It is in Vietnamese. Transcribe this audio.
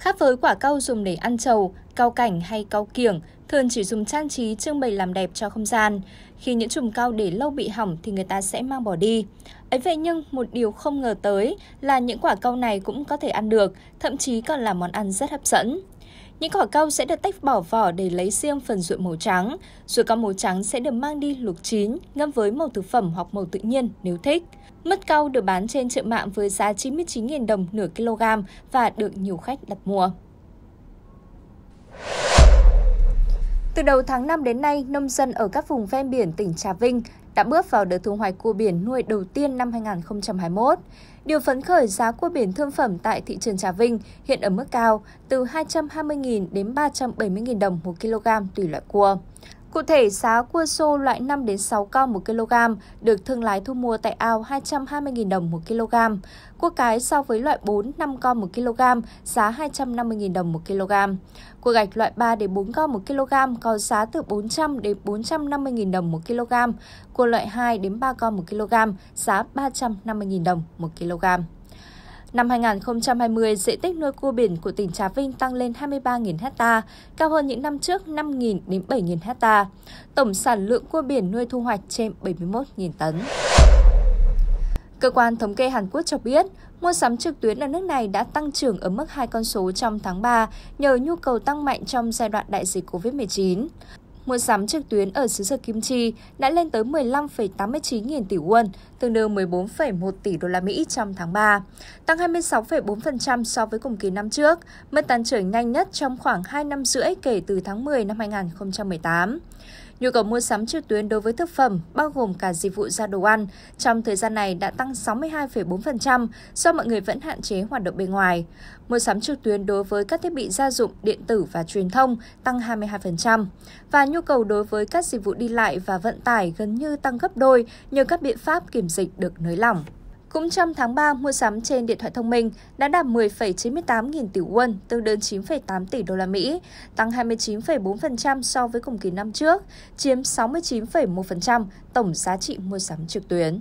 Khác với quả cau dùng để ăn trầu, cau cảnh hay cau kiểng, thường chỉ dùng trang trí trưng bày làm đẹp cho không gian. Khi những chùm cau để lâu bị hỏng thì người ta sẽ mang bỏ đi. Ấy vậy nhưng một điều không ngờ tới là những quả cau này cũng có thể ăn được, thậm chí còn là món ăn rất hấp dẫn. Những quả cau sẽ được tách bỏ vỏ để lấy riêng phần ruột màu trắng. Ruột cau màu trắng sẽ được mang đi luộc chín, ngâm với màu thực phẩm hoặc màu tự nhiên nếu thích. Mứt cau được bán trên chợ mạng với giá 99.000 đồng nửa kg và được nhiều khách đặt mua. Từ đầu tháng 5 đến nay, nông dân ở các vùng ven biển tỉnh Trà Vinh đã bước vào đợt thu hoạch cua biển nuôi đầu tiên năm 2021. Điều phấn khởi giá cua biển thương phẩm tại thị trường Trà Vinh hiện ở mức cao từ 220.000 đến 370.000 đồng một kg tùy loại cua. Cụ thể, giá cua xô loại 5 đến 6 con 1 kg được thương lái thu mua tại ao 220.000 đồng 1 kg. Cua cái so với loại 4 5 con 1 kg, giá 250.000 đồng 1 kg. Cua gạch loại 3 đến 4 con 1 kg có giá từ 400 đến 450.000 đồng 1 kg. Cua loại 2 đến 3 con 1 kg, giá 350.000 đồng 1 kg. Năm 2020, diện tích nuôi cua biển của tỉnh Trà Vinh tăng lên 23.000 ha, cao hơn những năm trước 5.000 đến 7.000 ha. Tổng sản lượng cua biển nuôi thu hoạch trên 71.000 tấn. Cơ quan thống kê Hàn Quốc cho biết, mua sắm trực tuyến ở nước này đã tăng trưởng ở mức hai con số trong tháng 3 nhờ nhu cầu tăng mạnh trong giai đoạn đại dịch COVID-19 mua sắm trực tuyến ở xứ sở Kim Chi đã lên tới 15,89 nghìn tỷ won, tương đương 14,1 tỷ đô la Mỹ trong tháng 3, tăng 26,4% so với cùng kỳ năm trước, mức tăng trưởng nhanh nhất trong khoảng 2 năm rưỡi kể từ tháng 10 năm 2018. Nhu cầu mua sắm trực tuyến đối với thực phẩm, bao gồm cả dịch vụ ra đồ ăn, trong thời gian này đã tăng 62,4% do mọi người vẫn hạn chế hoạt động bên ngoài. Mua sắm trực tuyến đối với các thiết bị gia dụng, điện tử và truyền thông tăng 22%. Và nhu cầu đối với các dịch vụ đi lại và vận tải gần như tăng gấp đôi nhờ các biện pháp kiểm dịch được nới lỏng. Cũng trong tháng 3, mua sắm trên điện thoại thông minh đã đạt 10,98 nghìn tỷ won, tương đương 9,8 tỷ đô la Mỹ, tăng 29,4% so với cùng kỳ năm trước, chiếm 69,1% tổng giá trị mua sắm trực tuyến.